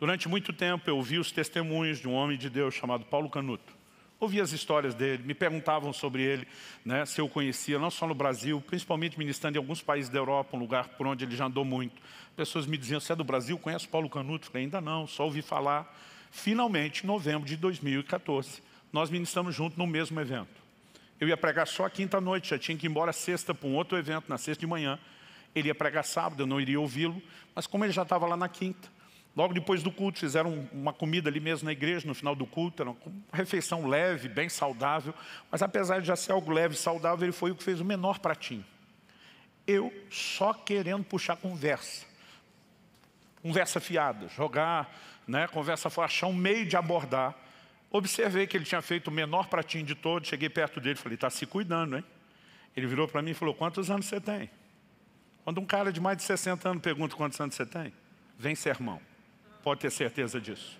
Durante muito tempo eu ouvi os testemunhos de um homem de Deus chamado Paulo Canuto. Ouvi as histórias dele, me perguntavam sobre ele, né, se eu conhecia, não só no Brasil, principalmente ministrando em alguns países da Europa, um lugar por onde ele já andou muito. Pessoas me diziam, você é do Brasil, conhece Paulo Canuto? Falei, ainda não, só ouvi falar. Finalmente, em novembro de 2014, nós ministramos junto no mesmo evento. Eu ia pregar só a quinta-noite, já tinha que ir embora sexta para um outro evento, na sexta de manhã. Ele ia pregar sábado, eu não iria ouvi-lo, mas como ele já estava lá na quinta, Logo depois do culto, fizeram uma comida ali mesmo na igreja, no final do culto, era uma refeição leve, bem saudável, mas apesar de já ser algo leve e saudável, ele foi o que fez o menor pratinho. Eu só querendo puxar conversa, conversa fiada, jogar, né, conversa fora, achar um meio de abordar. Observei que ele tinha feito o menor pratinho de todos, cheguei perto dele e falei, está se cuidando, hein? Ele virou para mim e falou, quantos anos você tem? Quando um cara de mais de 60 anos pergunta quantos anos você tem, vem sermão. Pode ter certeza disso.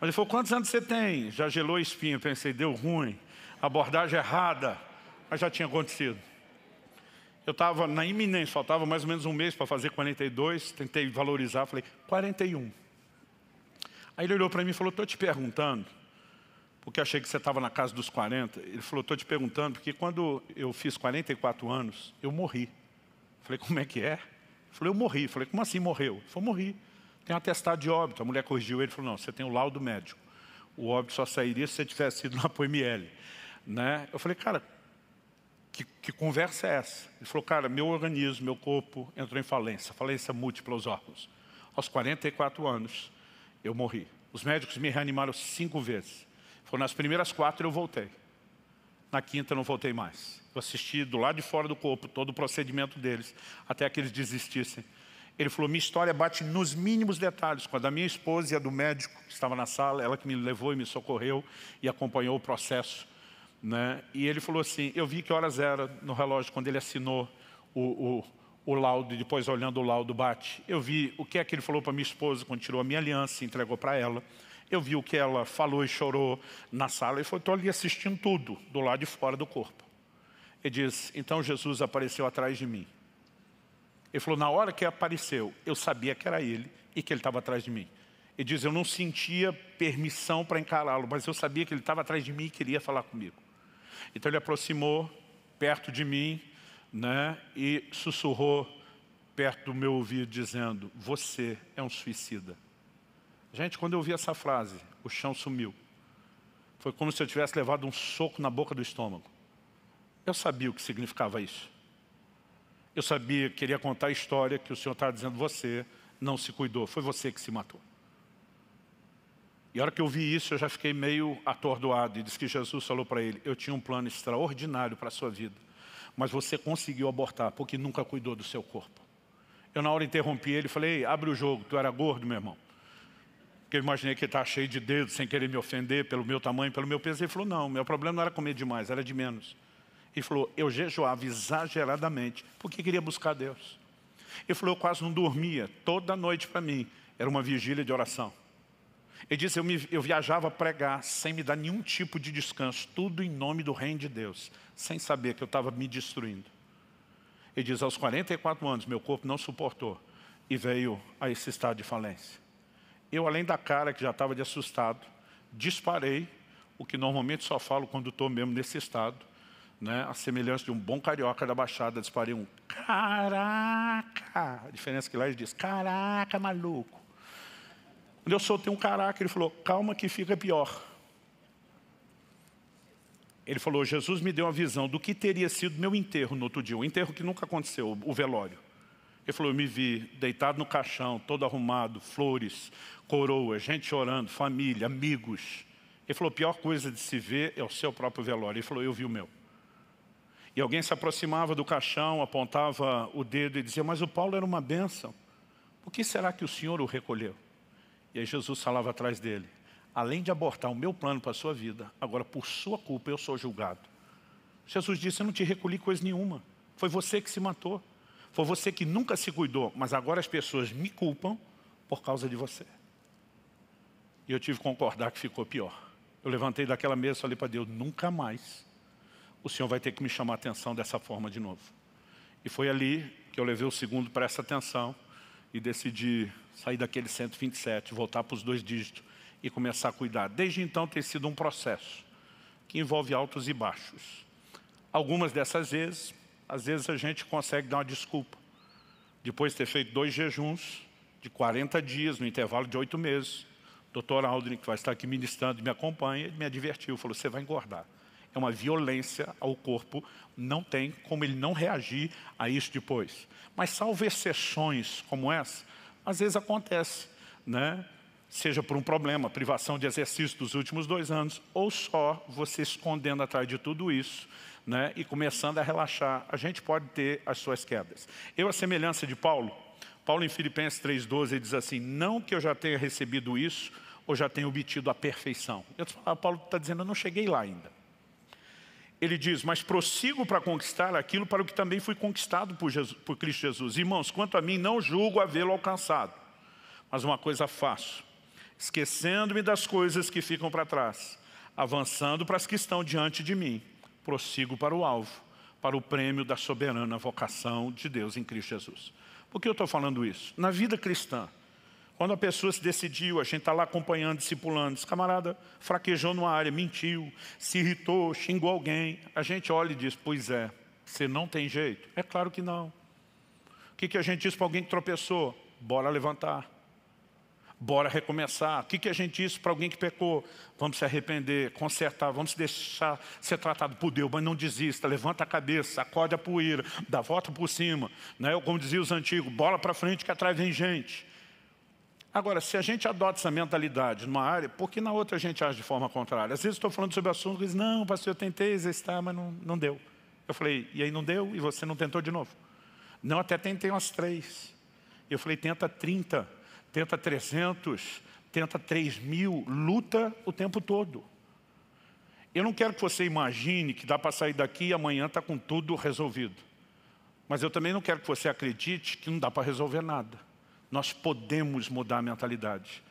Mas ele falou, quantos anos você tem? Já gelou espinha? Pensei, deu ruim. Abordagem errada. Mas já tinha acontecido. Eu estava na iminência, faltava mais ou menos um mês para fazer 42. Tentei valorizar, falei, 41. Aí ele olhou para mim e falou, estou te perguntando, porque achei que você estava na casa dos 40. Ele falou, estou te perguntando, porque quando eu fiz 44 anos, eu morri. Falei, como é que é? Falei, eu morri. Falei, como assim morreu? Ele falou, morri. Tem um atestado de óbito. A mulher corrigiu ele e falou, não, você tem o laudo médico. O óbito só sairia se você tivesse ido na PML. Né? Eu falei, cara, que, que, conversa é essa? Ele falou, cara, meu organismo, meu corpo entrou em falência. Falência múltipla aos órgãos. Aos 44 anos, eu morri. Os médicos me reanimaram cinco vezes. Foi nas primeiras quatro eu voltei. Na quinta não voltei mais. Eu assisti do lado de fora do corpo todo o procedimento deles, até que eles desistissem ele falou: minha história bate nos mínimos detalhes com a da minha esposa e a do médico que estava na sala, ela que me levou e me socorreu e acompanhou o processo. Né? E ele falou assim: eu vi que horas era no relógio quando ele assinou o, o, o laudo, e depois olhando o laudo bate. Eu vi o que é que ele falou para minha esposa quando tirou a minha aliança e entregou para ela. Eu vi o que ela falou e chorou na sala e foi estou ali assistindo tudo do lado de fora do corpo. Ele diz: então Jesus apareceu atrás de mim ele falou, na hora que apareceu, eu sabia que era ele e que ele estava atrás de mim. Ele diz, eu não sentia permissão para encará-lo, mas eu sabia que ele estava atrás de mim e queria falar comigo. Então ele aproximou perto de mim né, e sussurrou perto do meu ouvido, dizendo, você é um suicida. Gente, quando eu ouvi essa frase, o chão sumiu. Foi como se eu tivesse levado um soco na boca do estômago. Eu sabia o que significava isso. Eu sabia, queria contar a história que o Senhor estava dizendo, você não se cuidou, foi você que se matou. E a hora que eu vi isso, eu já fiquei meio atordoado. E disse que Jesus falou para ele, eu tinha um plano extraordinário para a sua vida, mas você conseguiu abortar, porque nunca cuidou do seu corpo. Eu na hora interrompi ele e falei, abre o jogo, tu era gordo, meu irmão. Porque eu imaginei que ele estava cheio de dedos, sem querer me ofender, pelo meu tamanho, pelo meu peso. Ele falou, não, meu problema não era comer demais, era de menos. Ele falou, eu jejuava exageradamente, porque queria buscar Deus. Ele falou, eu quase não dormia, toda noite para mim, era uma vigília de oração. Ele disse, eu, me, eu viajava a pregar sem me dar nenhum tipo de descanso, tudo em nome do reino de Deus, sem saber que eu estava me destruindo. Ele diz, aos 44 anos, meu corpo não suportou e veio a esse estado de falência. Eu, além da cara que já estava de assustado, disparei, o que normalmente só falo quando estou mesmo nesse estado, né, a semelhança de um bom carioca da Baixada disparei um caraca. A diferença é que lá ele diz caraca, maluco. Quando eu soltei um caraca, ele falou, calma que fica pior. Ele falou, Jesus me deu uma visão do que teria sido meu enterro no outro dia, o um enterro que nunca aconteceu, o velório. Ele falou, eu me vi deitado no caixão, todo arrumado, flores, coroa, gente chorando, família, amigos. Ele falou, a pior coisa de se ver é o seu próprio velório. Ele falou, eu vi o meu. E alguém se aproximava do caixão, apontava o dedo e dizia, mas o Paulo era uma bênção. Por que será que o Senhor o recolheu? E aí Jesus falava atrás dele, além de abortar o meu plano para a sua vida, agora por sua culpa eu sou julgado. Jesus disse, eu não te recolhi coisa nenhuma, foi você que se matou. Foi você que nunca se cuidou, mas agora as pessoas me culpam por causa de você. E eu tive que concordar que ficou pior. Eu levantei daquela mesa e falei para Deus, nunca mais o Senhor vai ter que me chamar a atenção dessa forma de novo. E foi ali que eu levei o segundo para essa atenção e decidi sair daquele 127, voltar para os dois dígitos e começar a cuidar. Desde então tem sido um processo que envolve altos e baixos. Algumas dessas vezes, às vezes a gente consegue dar uma desculpa. Depois de ter feito dois jejuns de 40 dias, no intervalo de oito meses, o doutor Aldrin, que vai estar aqui ministrando, me acompanha, me advertiu, falou, você vai engordar é uma violência ao corpo, não tem como ele não reagir a isso depois. Mas salvo exceções como essa, às vezes acontece, né? seja por um problema, privação de exercício dos últimos dois anos, ou só você escondendo atrás de tudo isso né? e começando a relaxar, a gente pode ter as suas quedas. Eu, a semelhança de Paulo, Paulo em Filipenses 3,12 diz assim, não que eu já tenha recebido isso, ou já tenha obtido a perfeição. Eu Paulo está dizendo, eu não cheguei lá ainda ele diz, mas prossigo para conquistar aquilo para o que também fui conquistado por, Jesus, por Cristo Jesus. Irmãos, quanto a mim, não julgo havê-lo alcançado, mas uma coisa faço, esquecendo-me das coisas que ficam para trás, avançando para as que estão diante de mim, prossigo para o alvo, para o prêmio da soberana vocação de Deus em Cristo Jesus. Por que eu estou falando isso? Na vida cristã, quando a pessoa se decidiu, a gente está lá acompanhando, discipulando, esse camarada fraquejou numa área, mentiu, se irritou, xingou alguém, a gente olha e diz, pois é, você não tem jeito? É claro que não. O que, que a gente diz para alguém que tropeçou? Bora levantar. Bora recomeçar. O que, que a gente diz para alguém que pecou? Vamos se arrepender, consertar, vamos deixar ser tratado por Deus, mas não desista, levanta a cabeça, acode a poeira, dá volta por cima. Né? Como diziam os antigos, bola para frente que atrás vem gente. Agora, se a gente adota essa mentalidade numa área, por que na outra a gente age de forma contrária? Às vezes estou falando sobre assuntos, diz, não, pastor, eu tentei exercitar, mas não, não deu. Eu falei, e aí não deu, e você não tentou de novo? Não, até tentei umas três. Eu falei, tenta 30, tenta 300, tenta 3 mil, luta o tempo todo. Eu não quero que você imagine que dá para sair daqui e amanhã está com tudo resolvido. Mas eu também não quero que você acredite que não dá para resolver nada. Nós podemos mudar a mentalidade.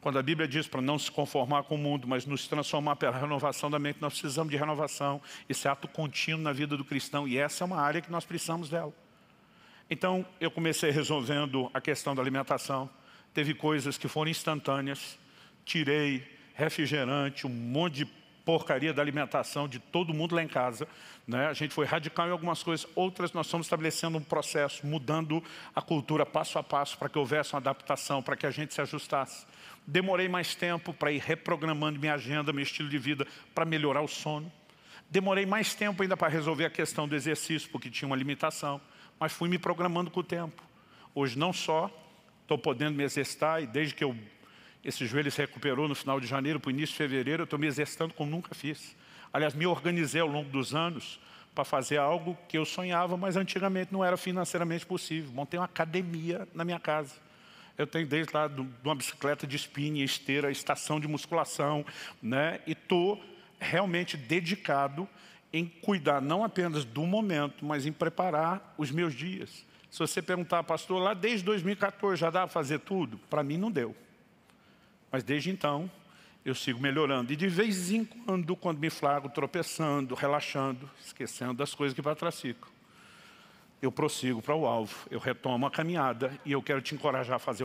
Quando a Bíblia diz para não se conformar com o mundo, mas nos transformar pela renovação da mente, nós precisamos de renovação. Esse é ato contínuo na vida do cristão e essa é uma área que nós precisamos dela. Então, eu comecei resolvendo a questão da alimentação. Teve coisas que foram instantâneas. Tirei refrigerante, um monte de porcaria da alimentação de todo mundo lá em casa. Né? A gente foi radical em algumas coisas, outras nós estamos estabelecendo um processo, mudando a cultura passo a passo para que houvesse uma adaptação, para que a gente se ajustasse. Demorei mais tempo para ir reprogramando minha agenda, meu estilo de vida, para melhorar o sono. Demorei mais tempo ainda para resolver a questão do exercício, porque tinha uma limitação. Mas fui me programando com o tempo. Hoje não só estou podendo me exercitar, e desde que eu esse joelho se recuperou no final de janeiro para o início de fevereiro. Eu estou me exercitando como nunca fiz. Aliás, me organizei ao longo dos anos para fazer algo que eu sonhava, mas antigamente não era financeiramente possível. Montei uma academia na minha casa. Eu tenho desde lá de uma bicicleta de spinning, esteira, estação de musculação, né? e estou realmente dedicado em cuidar não apenas do momento, mas em preparar os meus dias. Se você perguntar, pastor, lá desde 2014 já dá para fazer tudo? Para mim não deu. Mas desde então, eu sigo melhorando. E de vez em quando, quando me flago tropeçando, relaxando, esquecendo das coisas que patracico, eu prossigo para o alvo, eu retomo a caminhada e eu quero te encorajar a fazer o